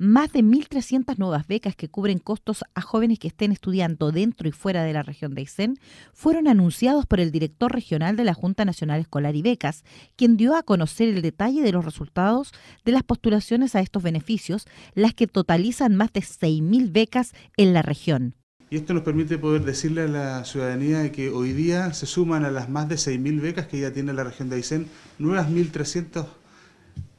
más de 1.300 nuevas becas que cubren costos a jóvenes que estén estudiando dentro y fuera de la región de Aysén fueron anunciados por el director regional de la Junta Nacional Escolar y Becas, quien dio a conocer el detalle de los resultados de las postulaciones a estos beneficios, las que totalizan más de 6.000 becas en la región. Y esto nos permite poder decirle a la ciudadanía que hoy día se suman a las más de 6.000 becas que ya tiene la región de Aysén nuevas 1.300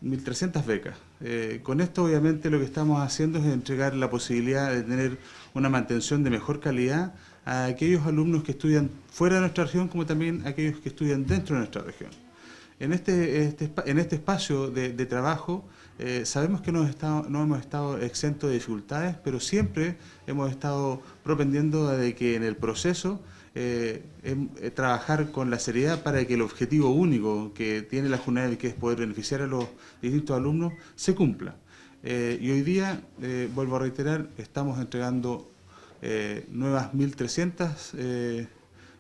1.300 becas. Eh, con esto obviamente lo que estamos haciendo es entregar la posibilidad de tener una mantención de mejor calidad a aquellos alumnos que estudian fuera de nuestra región como también a aquellos que estudian dentro de nuestra región. En este, este en este espacio de, trabajo eh, sabemos que no, no hemos estado exentos de dificultades, pero siempre hemos estado propendiendo de que en el proceso eh, em, eh, trabajar con la seriedad para que el objetivo único que tiene la y que es poder beneficiar a los distintos alumnos, se cumpla. y hoy día, vuelvo a reiterar, estamos entregando nuevas 1.300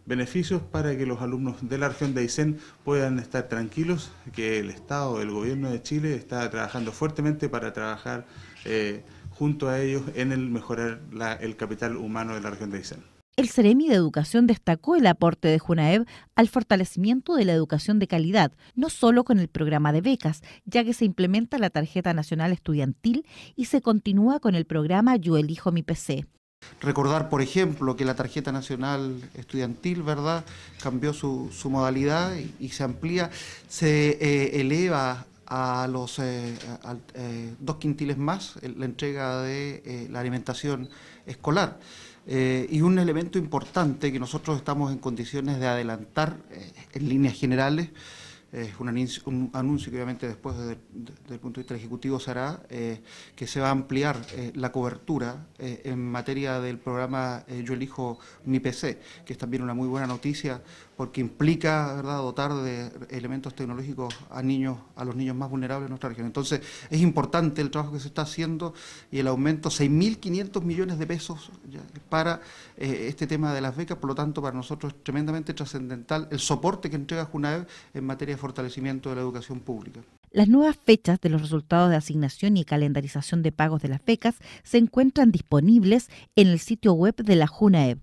beneficios para que los alumnos de la región de Aysén puedan estar tranquilos, que el Estado, el Gobierno de Chile está trabajando fuertemente para trabajar eh, junto a ellos en el mejorar el capital humano de la región de Aysén. El Ceremi de Educación destacó el aporte de Junaeb al fortalecimiento de la educación de calidad, no solo con el programa de becas, ya que se implementa la tarjeta nacional estudiantil y se continúa con el programa Yo elijo mi PC. Recordar, por ejemplo, que la tarjeta nacional estudiantil, ¿verdad?, cambió su, modalidad y, se amplía, se eh, eleva a los eh, eh, dos quintiles más la entrega de la alimentación escolar. y un elemento importante que nosotros estamos en condiciones de adelantar en líneas generales es un anuncio, que obviamente después desde, el punto de vista ejecutivo se hará, eh, que se va a ampliar eh, la cobertura eh, en materia del programa Yo elijo mi PC, que es también una muy buena noticia porque implica ¿verdad? dotar de elementos tecnológicos a niños, a los niños más vulnerables en nuestra región. Entonces es importante el trabajo que se está haciendo y el aumento, 6.500 millones de pesos para este tema de las becas, por lo tanto para nosotros es tremendamente trascendental el soporte que entrega Junaev en materia fortalecimiento de la educación pública. Las nuevas fechas de los resultados de asignación y calendarización de pagos de las becas se encuentran disponibles en el sitio web de la JUNAEB.